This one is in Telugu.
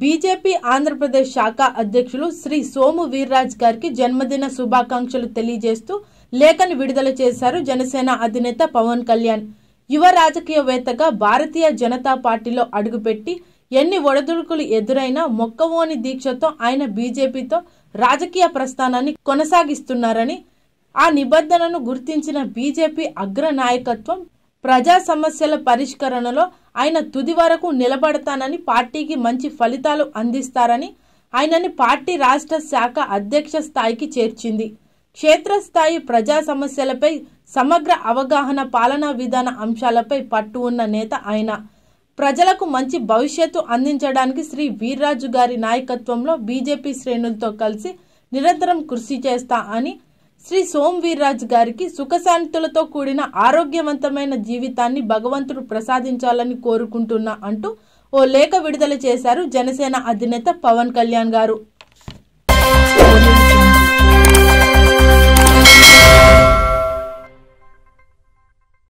బీజేపీ ఆంధ్రప్రదేశ్ శాఖ అధ్యక్షులు శ్రీ సోము వీర్రాజ్ గారికి జన్మదిన శుభాకాంక్షలు తెలియజేస్తూ లేఖను విడుదల చేశారు జనసేన అధినేత పవన్ కళ్యాణ్ యువ రాజకీయవేత్తగా భారతీయ జనతా పార్టీలో అడుగుపెట్టి ఎన్ని ఒడదుడుకులు ఎదురైనా మొక్కవోని దీక్షతో ఆయన బీజేపీతో రాజకీయ ప్రస్థానాన్ని కొనసాగిస్తున్నారని ఆ నిబంధనను గుర్తించిన బీజేపీ అగ్ర నాయకత్వం ప్రజా సమస్యల పరిష్కరణలో ఆయన తుది వరకు నిలబడతానని పార్టీకి మంచి ఫలితాలు అందిస్తారని ఆయనని పార్టీ రాష్ట్ర శాఖ అధ్యక్ష స్థాయికి చేర్చింది క్షేత్రస్థాయి ప్రజా సమస్యలపై సమగ్ర అవగాహన పాలనా విధాన అంశాలపై పట్టు ఉన్న నేత ఆయన ప్రజలకు మంచి భవిష్యత్తు అందించడానికి శ్రీ వీర్రాజు గారి నాయకత్వంలో బీజేపీ శ్రేణులతో కలిసి నిరంతరం కృషి చేస్తా అని శ్రీ సోమవీర్రాజు గారికి సుఖశాంతులతో కూడిన ఆరోగ్యవంతమైన జీవితాన్ని భగవంతుడు ప్రసాదించాలని కోరుకుంటున్నా అంటూ ఓ లేఖ విడుదల చేశారు జనసేన అధినేత పవన్ కళ్యాణ్ గారు